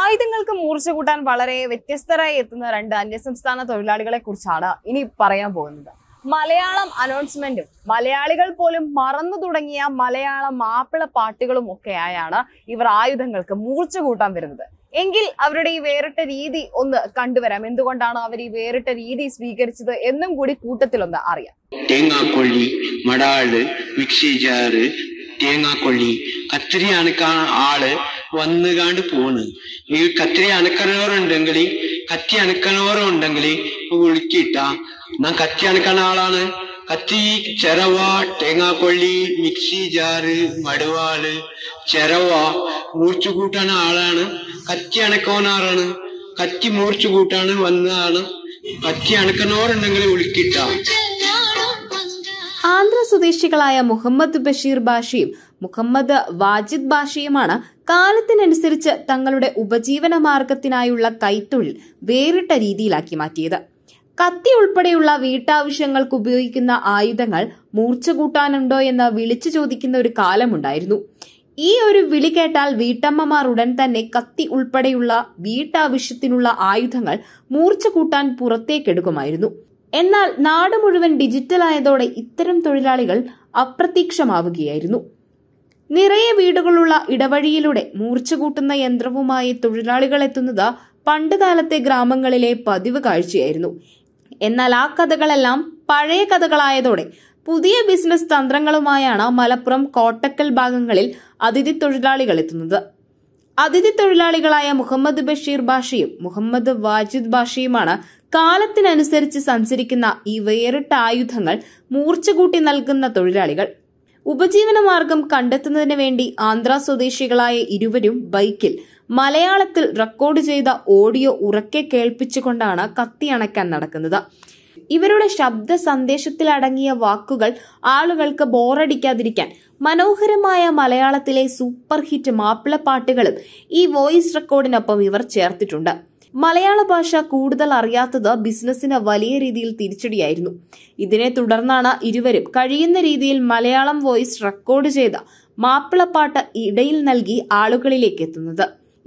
ആയുധങ്ങൾക്ക് മൂർച്ച കൂട്ടാൻ വളരെ വ്യത്യസ്തരായി എത്തുന്ന രണ്ട് അന്യസംസ്ഥാന തൊഴിലാളികളെ കുറിച്ചാണ് ഇനി പറയാൻ പോകുന്നത് മലയാളം അനൗൺസ്മെന്റും മലയാളികൾ പോലും മറന്നു തുടങ്ങിയ മലയാള മാപ്പിള പാട്ടുകളും ഒക്കെയായാണ് ഇവർ ആയുധങ്ങൾക്ക് മൂർച്ച കൂട്ടാൻ വരുന്നത് എങ്കിൽ അവരുടെ ഈ വേറിട്ട രീതി ഒന്ന് കണ്ടുവരാം എന്തുകൊണ്ടാണ് അവർ ഈ വേറിട്ട രീതി സ്വീകരിച്ചത് എന്നും കൂടി കൂട്ടത്തിലൊന്ന് അറിയാം തേങ്ങാക്കൊള്ളി മടാള് മിക്സി ജാറ് തേങ്ങാക്കൊള്ളി കത്തിരിയാണ് ആള് കാണ്ട് പോണ് ഈ കത്തിരി അനക്കണവറുണ്ടെങ്കിൽ കത്തി അനക്കണവറുണ്ടെങ്കിൽ വിളിക്കിട്ട നാം കത്തി അനക്കണ ആളാണ് കത്തി ചെറവ തേങ്ങാക്കൊള്ളി മിക്സി ജാറ് മടുവാള് ചെറവ മൂർച്ചു കൂട്ടാണ് ആളാണ് കത്തി അണക്കോനാറാണ് കത്തി മൂർച്ചു കൂട്ടാണ് വന്നതാണ് കത്തി അണക്കണോറുണ്ടെങ്കിൽ വിളിക്കിട്ട ആന്ധ്ര സ്വദേശികളായ മുഹമ്മദ് ബഷീർ ബാഷിയും മുഹമ്മദ് വാജിദ് ബാഷിയുമാണ് കാലത്തിനനുസരിച്ച് തങ്ങളുടെ ഉപജീവന മാർഗത്തിനായുള്ള കൈത്തൊഴിൽ വേറിട്ട രീതിയിലാക്കി മാറ്റിയത് കത്തി ഉൾപ്പെടെയുള്ള വീട്ടാവശ്യങ്ങൾക്ക് ഉപയോഗിക്കുന്ന ആയുധങ്ങൾ മൂർച്ച കൂട്ടാനുണ്ടോ എന്ന് വിളിച്ചു ചോദിക്കുന്ന ഒരു കാലമുണ്ടായിരുന്നു ഈ ഒരു വിളി കേട്ടാൽ വീട്ടമ്മമാർ ഉടൻ തന്നെ കത്തി ഉൾപ്പെടെയുള്ള വീട്ടാവശ്യത്തിനുള്ള ആയുധങ്ങൾ മൂർച്ച കൂട്ടാൻ പുറത്തേക്കെടുക്കുമായിരുന്നു എന്നാൽ നാട് മുഴുവൻ ഡിജിറ്റൽ ആയതോടെ ഇത്തരം തൊഴിലാളികൾ അപ്രത്യക്ഷമാവുകയായിരുന്നു നിറയെ വീടുകളുള്ള ഇടവഴിയിലൂടെ മൂർച്ചകൂട്ടുന്ന യന്ത്രവുമായി തൊഴിലാളികൾ എത്തുന്നത് പണ്ടുകാലത്തെ ഗ്രാമങ്ങളിലെ പതിവ് കാഴ്ചയായിരുന്നു എന്നാൽ ആ കഥകളെല്ലാം പഴയ കഥകളായതോടെ പുതിയ ബിസിനസ് തന്ത്രങ്ങളുമായാണ് മലപ്പുറം കോട്ടക്കൽ ഭാഗങ്ങളിൽ അതിഥി തൊഴിലാളികൾ എത്തുന്നത് അതിഥി തൊഴിലാളികളായ മുഹമ്മദ് ബഷീർ ബാഷയും മുഹമ്മദ് വാജിദ് ബാഷയുമാണ് കാലത്തിനനുസരിച്ച് സഞ്ചരിക്കുന്ന ഈ വേറിട്ട ആയുധങ്ങൾ മൂർച്ചകൂട്ടി നൽകുന്ന തൊഴിലാളികൾ ഉപജീവനമാർഗം കണ്ടെത്തുന്നതിന് വേണ്ടി ആന്ധ്ര സ്വദേശികളായ ഇരുവരും ബൈക്കിൽ മലയാളത്തിൽ റെക്കോർഡ് ചെയ്ത ഓഡിയോ ഉറക്കെ കേൾപ്പിച്ചുകൊണ്ടാണ് അണയ്ക്കാൻ നടക്കുന്നത് ഇവരുടെ ശബ്ദ സന്ദേശത്തിൽ അടങ്ങിയ വാക്കുകൾ ആളുകൾക്ക് ബോറടിക്കാതിരിക്കാൻ മനോഹരമായ മലയാളത്തിലെ സൂപ്പർ ഹിറ്റ് മാപ്പിള പാട്ടുകളും ഈ വോയിസ് റെക്കോർഡിനൊപ്പം ഇവർ ചേർത്തിട്ടുണ്ട് മലയാള ഭാഷ കൂടുതൽ അറിയാത്തത് ബിസിനസ്സിന് വലിയ രീതിയിൽ തിരിച്ചടിയായിരുന്നു ഇതിനെ തുടർന്നാണ് ഇരുവരും കഴിയുന്ന രീതിയിൽ മലയാളം വോയിസ് റെക്കോർഡ് ചെയ്ത മാപ്പിളപ്പാട്ട് ഇടയിൽ നൽകി ആളുകളിലേക്ക് എത്തുന്നത്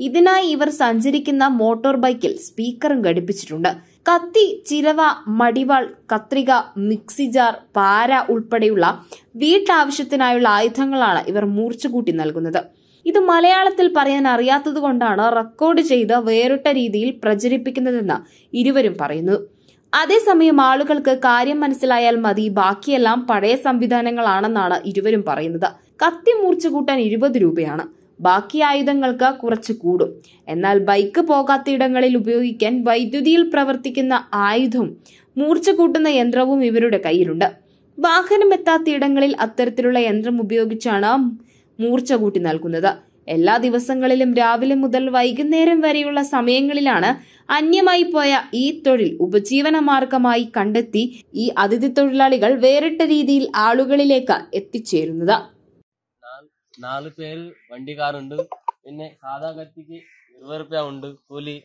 ഇതിനായി ഇവർ സഞ്ചരിക്കുന്ന മോട്ടോർ ബൈക്കിൽ സ്പീക്കറും ഘടിപ്പിച്ചിട്ടുണ്ട് കത്തി ചിരവ മടിവാൾ കത്രിക മിക്സി ജാർ പാര ഉൾപ്പെടെയുള്ള വീട്ടാവശ്യത്തിനായുള്ള ആയുധങ്ങളാണ് ഇവർ മൂർച്ചകൂട്ടി നൽകുന്നത് ഇത് മലയാളത്തിൽ പറയാൻ അറിയാത്തത് കൊണ്ടാണ് റെക്കോർഡ് ചെയ്ത് വേറിട്ട രീതിയിൽ പ്രചരിപ്പിക്കുന്നതെന്ന് ഇരുവരും പറയുന്നു അതേസമയം ആളുകൾക്ക് കാര്യം മനസ്സിലായാൽ മതി ബാക്കിയെല്ലാം പഴയ സംവിധാനങ്ങളാണെന്നാണ് ഇരുവരും പറയുന്നത് കത്തി മൂർച്ചു കൂട്ടാൻ ഇരുപത് രൂപയാണ് ബാക്കി ആയുധങ്ങൾക്ക് കുറച്ച് കൂടും എന്നാൽ ബൈക്ക് പോകാത്ത ഇടങ്ങളിൽ ഉപയോഗിക്കാൻ വൈദ്യുതിയിൽ പ്രവർത്തിക്കുന്ന ആയുധം മൂർച്ച കൂട്ടുന്ന യന്ത്രവും ഇവരുടെ കയ്യിലുണ്ട് വാഹനം എത്താത്ത ഇടങ്ങളിൽ അത്തരത്തിലുള്ള യന്ത്രം ഉപയോഗിച്ചാണ് മൂർച്ച കൂട്ടി നൽകുന്നത് എല്ലാ ദിവസങ്ങളിലും രാവിലെ മുതൽ വൈകുന്നേരം വരെയുള്ള സമയങ്ങളിലാണ് അന്യമായി പോയ ഈ തൊഴിൽ ഉപജീവന മാർഗമായി കണ്ടെത്തി ഈ അതിഥി തൊഴിലാളികൾ വേറിട്ട രീതിയിൽ ആളുകളിലേക്ക് എത്തിച്ചേരുന്നത് നാല് പേര് വണ്ടിക്കാരുണ്ട് പിന്നെ സാധാ കത്തിക്ക് ഇരുപത് റുപ്യ ഉണ്ട് കൂലി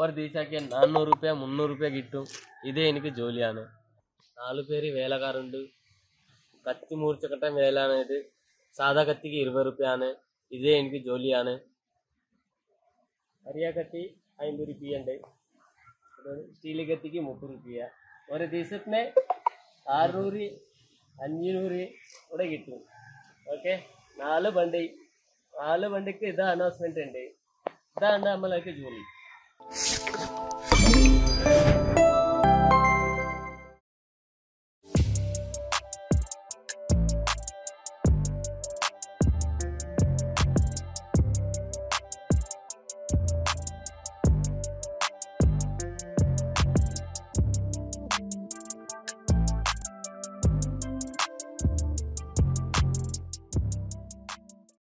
ഒരു ദിവസക്ക് നാനൂറ് റുപ്യ മുന്നൂറ് റുപ്യ കിട്ടും ഇതേ എനിക്ക് ജോലിയാണ് നാല് പേര് വേലക്കാരുണ്ട് കത്തി മൂർച്ചക്കട്ട വേലാണ് ഇത് സാധാ കത്തിക്ക് ഇരുപത് റുപ്യാണ് ഇതേ എനിക്ക് ജോലിയാണ് അറിയ കത്തി അമ്പത് റുപ്യ ഉണ്ട് സ്റ്റീൽ കത്തിക്ക് മുപ്പത് റുപ്യ ഒരു ദിവസത്തിന് അറുന്നൂറ് അഞ്ഞൂറ് കൂടെ കിട്ടും ഓക്കെ നാല് വണ്ടി നാല് വണ്ടിക്ക് ഇതാ അനൗൺസ്മെന്റ് ഉണ്ട് ഇതാണ് നമ്മളൊക്കെ ജോലി